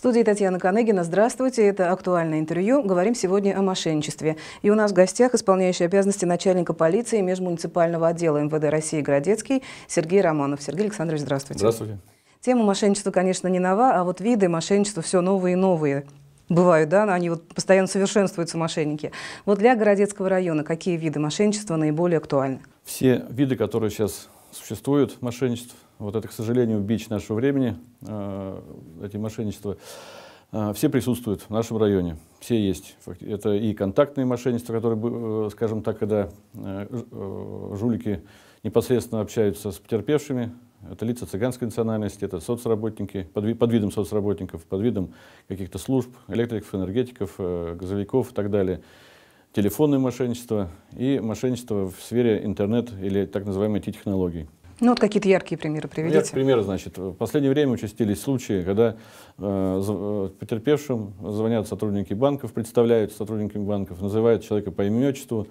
студии Татьяна Коныгина. Здравствуйте. Это «Актуальное интервью». Говорим сегодня о мошенничестве. И у нас в гостях исполняющий обязанности начальника полиции межмуниципального отдела МВД России Градецкий Сергей Романов. Сергей Александрович, здравствуйте. Здравствуйте. Тема мошенничества, конечно, не нова, а вот виды мошенничества все новые и новые бывают, да, они вот постоянно совершенствуются, мошенники. Вот для Городецкого района какие виды мошенничества наиболее актуальны? Все виды, которые сейчас существует мошенничество. Вот это, к сожалению, бич нашего времени, э, эти мошенничества. Э, все присутствуют в нашем районе, все есть. Это и контактные мошенничества, которые, э, скажем так, когда жулики непосредственно общаются с потерпевшими, это лица цыганской национальности, это соцработники, под, ви, под видом соцработников, под видом каких-то служб, электриков, энергетиков, газовиков и так далее телефонное мошенничество и мошенничество в сфере интернет или так называемой IT-технологий. Ну вот какие-то яркие примеры приведите. Яркие примеры, значит, в последнее время участились случаи, когда э, э потерпевшим звонят сотрудники банков, представляют сотрудниками банков, называют человека по имени отчеству,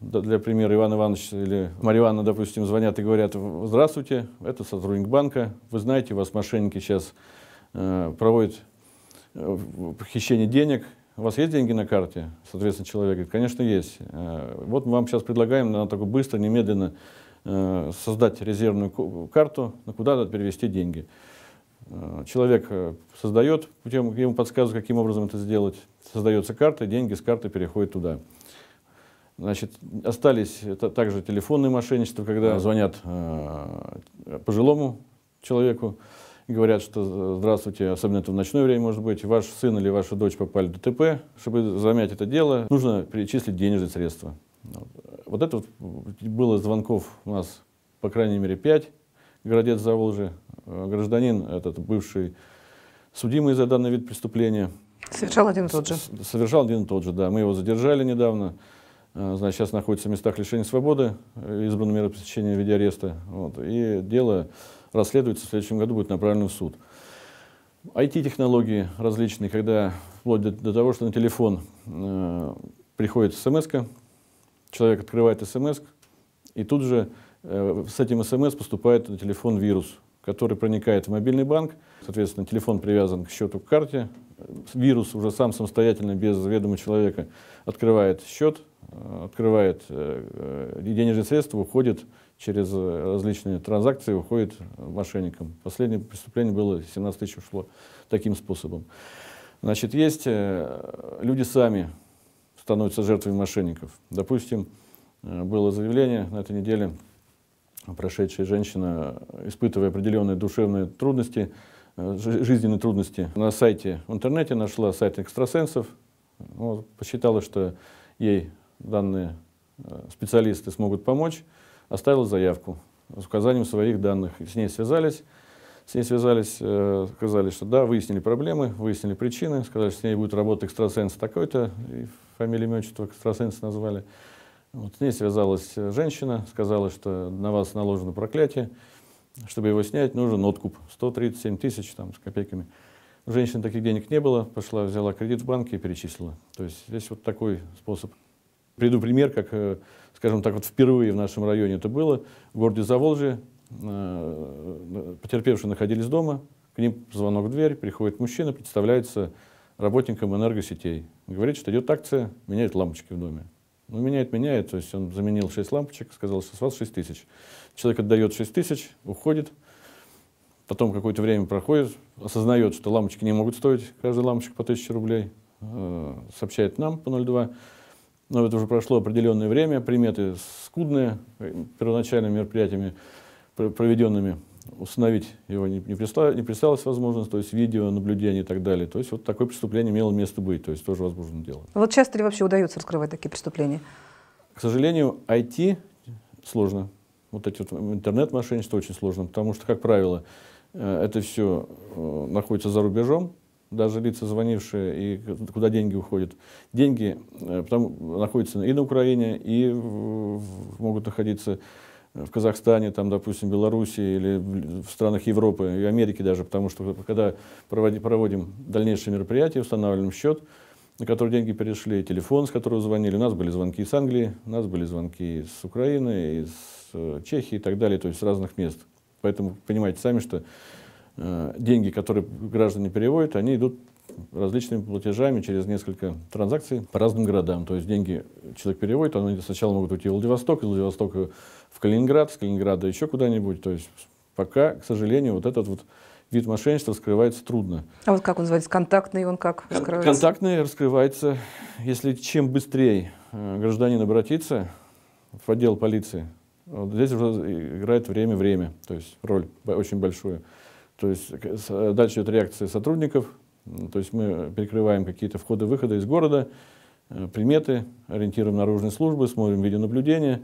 для примера, Иван Иванович или Марья Ивановна, допустим, звонят и говорят, здравствуйте, это сотрудник банка, вы знаете, у вас мошенники сейчас э, проводят э, хищение денег, у вас есть деньги на карте? Соответственно, человек говорит, конечно, есть. Э, вот мы вам сейчас предлагаем на такую быстро, немедленно э, создать резервную карту, на куда перевести деньги. Э, человек создает, путем, ему подсказывают, каким образом это сделать. Создается карта, деньги с карты переходят туда. Значит, остались это также телефонные мошенничества, когда звонят э, пожилому человеку, говорят, что э, здравствуйте, особенно это в ночное время может быть, ваш сын или ваша дочь попали в ДТП, чтобы замять это дело, нужно перечислить денежные средства. Вот это вот было звонков у нас, по крайней мере, пять городец Заволжи, э, гражданин, этот бывший судимый за данный вид преступления. Совершал один и тот же. Совершал один и тот же, да. Мы его задержали недавно. Э, значит, сейчас находится в местах лишения свободы, избраны меры пресечения в виде ареста. Вот. И дело расследуется, в следующем году будет направлено в суд. IT-технологии различные, когда вплоть до, до того, что на телефон э, приходит смс человек открывает смс и тут же э, с этим смс поступает на телефон вирус, который проникает в мобильный банк. Соответственно, телефон привязан к счету к карте. Вирус уже сам самостоятельно, без ведома человека, открывает счет, э, открывает э, э, денежные средства, уходит через э, различные транзакции уходит мошенникам. Последнее преступление было 17 тысяч ушло таким способом. Значит, есть э, люди сами становятся жертвами мошенников. Допустим, э, было заявление на этой неделе, прошедшая женщина, испытывая определенные душевные трудности, жизненные трудности, на сайте в интернете нашла сайт экстрасенсов, вот, ну, посчитала, что ей данные специалисты смогут помочь, оставила заявку с указанием своих данных. С ней связались, с ней связались, э, сказали, что да, выяснили проблемы, выяснили причины, сказали, что с ней будет работать экстрасенс такой-то, и фамилию, имя, отчество экстрасенс назвали. Вот с ней связалась э, женщина, сказала, что на вас наложено проклятие, чтобы его снять, нужен откуп 137 тысяч там, с копейками. У женщин таких денег не было, пошла, взяла кредит в банке и перечислила. То есть здесь вот такой способ Приду пример, как, э, скажем так, вот впервые в нашем районе это было. В городе Заволжье э, э, потерпевшие находились дома, к ним звонок в дверь, приходит мужчина, представляется работником энергосетей. Говорит, что идет акция, меняет лампочки в доме. Ну, меняет, меняет, то есть он заменил 6 лампочек, сказал, что с вас 6 тысяч. Человек отдает 6 тысяч, уходит, потом какое-то время проходит, осознает, что лампочки не могут стоить, каждая лампочка по 1000 рублей, сообщает нам по 02, но это уже прошло определенное время, приметы скудные, э, первоначальными мероприятиями проведенными установить его не, не, не присталась возможность, то есть видео, наблюдение и так далее. То есть вот такое преступление имело место быть, то есть тоже возможно дело. Вот часто ли вообще удается раскрывать такие преступления? К сожалению, IT сложно. Вот эти вот интернет-мошенничество очень сложно, потому что, как правило, э, это все э, находится за рубежом, даже лица, звонившие, и куда деньги уходят, деньги э, потом находятся и на Украине, и могут находиться в Казахстане, там, допустим, Беларуси или в странах Европы и Америки даже, потому что когда проводим дальнейшие мероприятия, устанавливаем счет, на который деньги перешли, телефон, с которого звонили. У нас были звонки из Англии, у нас были звонки из Украины, из э, Чехии и так далее, то есть с разных мест. Поэтому понимаете сами, что Э, деньги, которые граждане переводят, они идут различными платежами через несколько транзакций по разным городам. То есть деньги человек переводит, они сначала могут уйти в Владивосток, из Владивостока в Калининград, с Калининграда еще куда-нибудь. То есть пока, к сожалению, вот этот вот вид мошенничества раскрывается трудно. А вот как он называется? Контактный он как раскрывается? Контактный раскрывается, если чем быстрее э, гражданин обратится в отдел полиции, вот здесь уже играет время-время, то есть роль очень большую. То есть э, э, дальше идет реакция сотрудников, то есть мы перекрываем какие-то входы-выходы из города, э, приметы, ориентируем наружные службы, смотрим видеонаблюдение.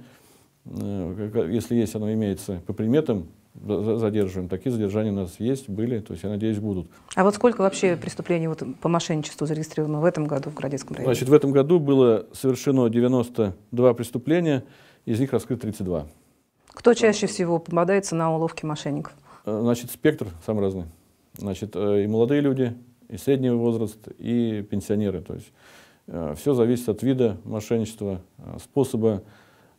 Если есть, оно имеется по приметам, задерживаем. Такие задержания у нас есть, были, то есть, я надеюсь, будут. А вот сколько вообще преступлений вот по мошенничеству зарегистрировано в этом году в Городецком районе? Значит, в этом году было совершено 92 преступления, из них раскрыто 32. Кто чаще всего попадается на уловки мошенников? Э, значит, спектр самый разный. Значит, э, и молодые люди, и средний возраст, и пенсионеры. То есть э, все зависит от вида мошенничества, способа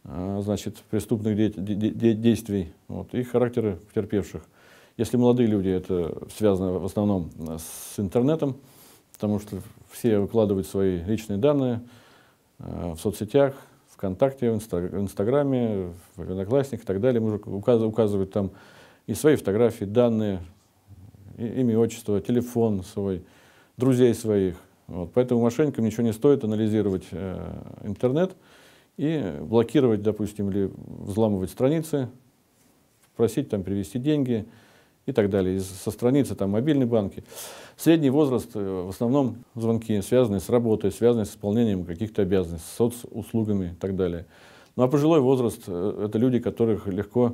значит, преступных де де де действий вот, и характера потерпевших. Если молодые люди, это связано в основном с интернетом, потому что все выкладывают свои личные данные в соцсетях, ВКонтакте, в, Инстаграме, в Одноклассниках и так далее. Мужик указывает там и свои фотографии, данные, имя, отчество, телефон свой, друзей своих. Вот. Поэтому мошенникам ничего не стоит анализировать э, интернет и блокировать, допустим, или взламывать страницы, просить там привести деньги и так далее. И со страницы там мобильной банки. Средний возраст, э, в основном звонки, связанные с работой, связанные с исполнением каких-то обязанностей, соцуслугами и так далее. Ну а пожилой возраст э, – это люди, которых легко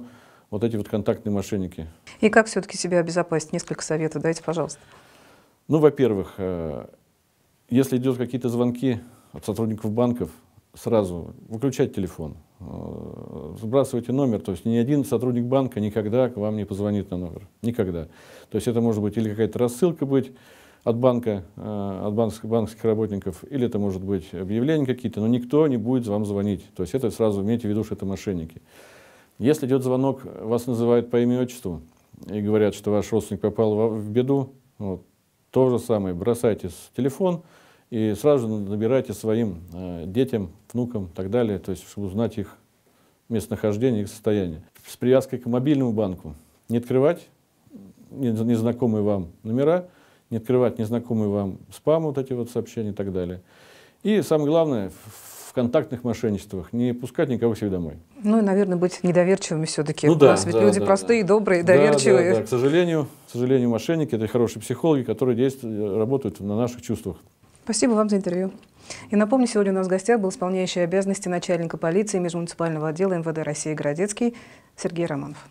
вот эти вот контактные мошенники. И как все-таки себя обезопасить? Несколько советов дайте, пожалуйста. Ну, во-первых, э, если идет какие-то звонки от сотрудников банков, сразу выключать телефон, э, сбрасывайте номер, то есть ни один сотрудник банка никогда к вам не позвонит на номер, никогда. То есть это может быть или какая-то рассылка быть от банка, э, от банковских, банковских работников, или это может быть объявление какие-то, но никто не будет вам звонить. То есть это сразу имейте в виду, что это мошенники. Если идет звонок, вас называют по имени и отчеству и говорят, что ваш родственник попал в беду, вот, то же самое, бросайте телефон и сразу набирайте своим э, детям, внукам и так далее, то есть чтобы узнать их местонахождение, их состояние. С привязкой к мобильному банку не открывать незнакомые вам номера, не открывать незнакомые вам спам, вот эти вот сообщения и так далее. И самое главное, контактных мошенничествах, не пускать никого к себе домой. Ну и, наверное, быть недоверчивыми все-таки. Ну, да, У нас ведь да, люди да, простые, да. добрые, доверчивые. Да, да, да. К, сожалению, к сожалению, мошенники – это хорошие психологи, которые действуют, э, работают на наших чувствах. Спасибо вам за интервью. И напомню, сегодня у нас в гостях был исполняющий обязанности начальника полиции межмуниципального отдела МВД России Городецкий Сергей Романов.